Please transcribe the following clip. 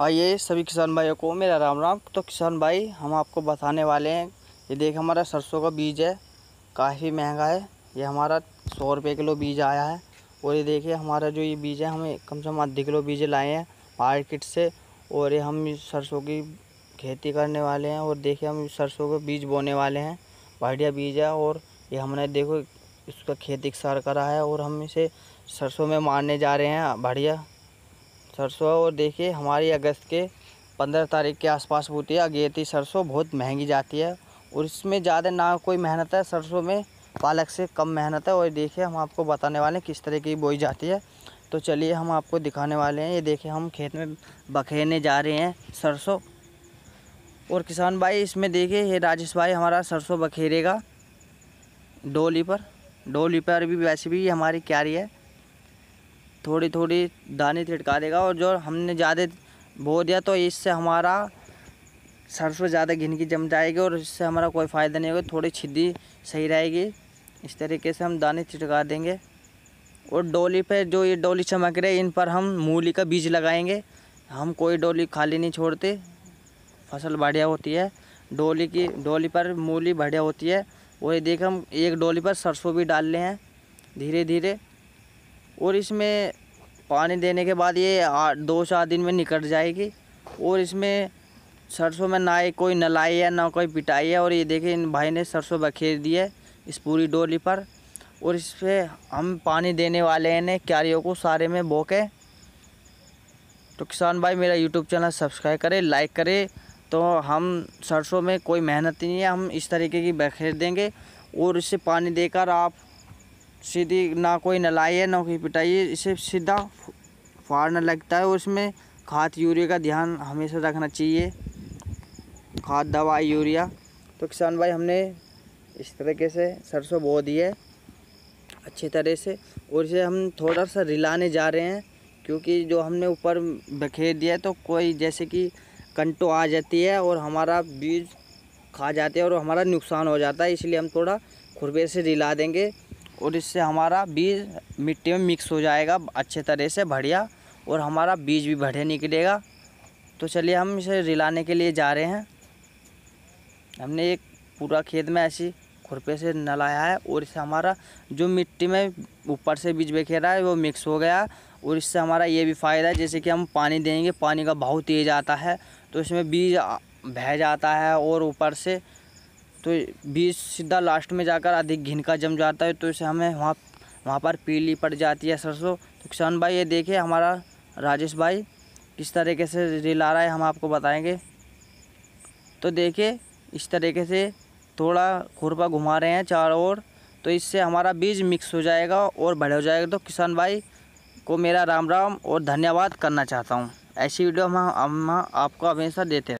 आइए सभी किसान भाइयों को मेरा राम राम तो किसान भाई हम आपको बताने वाले हैं ये देख हमारा सरसों का बीज है काफ़ी महंगा है ये हमारा सौ रुपये किलो बीज आया है और ये देखिए हमारा जो ये बीज है हमें कम से कम आधे किलो बीज लाए हैं मार्केट से और ये हम सरसों की खेती करने वाले हैं और देखिए हम सरसों का बीज बोने वाले हैं बढ़िया बीज है और ये हमने देखो इसका खेती सार करा है और हम इसे सरसों में मारने जा रहे हैं बढ़िया सरसों और देखिए हमारी अगस्त के पंद्रह तारीख के आसपास बोती है अगेती सरसों बहुत महंगी जाती है और इसमें ज़्यादा ना कोई मेहनत है सरसों में पालक से कम मेहनत है और देखिए हम आपको बताने वाले हैं किस तरह की बोई जाती है तो चलिए हम आपको दिखाने वाले हैं ये देखिए हम खेत में बखेरने जा रहे हैं सरसों और किसान भाई इसमें देखिए ये राजेश भाई हमारा सरसों बखेरेगा डोली पर डोली पर भी वैसे भी हमारी क्यारी है थोड़ी थोड़ी दाने छिड़का देगा और जो हमने ज़्यादा बो दिया तो इससे हमारा सरसों ज़्यादा घिनकी जम जाएगी और इससे हमारा कोई फ़ायदा नहीं होगा थोड़ी छिद्दी सही रहेगी इस तरीके से हम दाने छिटका देंगे और डोली पर जो ये डोली चमक रहे इन पर हम मूली का बीज लगाएंगे हम कोई डोली खाली नहीं छोड़ते फसल बढ़िया होती है डोली की डोली पर मूली बढ़िया होती है और ये देख हम एक डोली पर सरसों भी डाल रहे हैं धीरे धीरे और इसमें पानी देने के बाद ये दो चार दिन में निकट जाएगी और इसमें सरसों में ना कोई नलाई है ना कोई पिटाई है और ये देखें इन भाई ने सरसों बखेर दी है इस पूरी डोली पर और इस पर हम पानी देने वाले हैं क्यारियों को सारे में बोके तो किसान भाई मेरा यूट्यूब चैनल सब्सक्राइब करें लाइक करें तो हम सरसों में कोई मेहनत नहीं है हम इस तरीके की बखेर देंगे और इससे पानी देकर आप सीधी ना कोई नलाई है ना कोई पिटाई है इसे सीधा फाड़ना लगता है और खाद यूरिया का ध्यान हमेशा रखना चाहिए खाद दवा यूरिया तो किसान भाई हमने इस तरीके से सरसों बो दिए है अच्छी तरह से और इसे हम थोड़ा सा रिलाने जा रहे हैं क्योंकि जो हमने ऊपर बखेर दिया है तो कोई जैसे कि कंटो आ जाती है और हमारा बीज खा जाते हैं और हमारा नुकसान हो जाता है इसलिए हम थोड़ा खुरपे से रिला देंगे और इससे हमारा बीज मिट्टी में मिक्स हो जाएगा अच्छे तरह से बढ़िया और हमारा बीज भी बढ़िया निकलेगा तो चलिए हम इसे रिलाने के लिए जा रहे हैं हमने एक पूरा खेत में ऐसी खुरपे से नलाया है और इससे हमारा जो मिट्टी में ऊपर से बीज बखेरा है वो मिक्स हो गया और इससे हमारा ये भी फ़ायदा है जैसे कि हम पानी देंगे पानी का बहुत तेज़ आता है तो इसमें बीज बह जाता है और ऊपर से तो बीज सीधा लास्ट में जाकर अधिक घिनका जम जाता है तो इसे हमें वहाँ वहाँ पर पीली पड़ जाती है सरसों तो किसान भाई ये देखे हमारा राजेश भाई किस तरीके से रिल आ रहा है हम आपको बताएंगे तो देखिए इस तरीके से थोड़ा खुरपा घुमा रहे हैं चारों ओर तो इससे हमारा बीज मिक्स हो जाएगा और बड़े हो जाएगा तो किसान भाई को मेरा राम राम और धन्यवाद करना चाहता हूँ ऐसी वीडियो हम हम आपको हमेशा देते हैं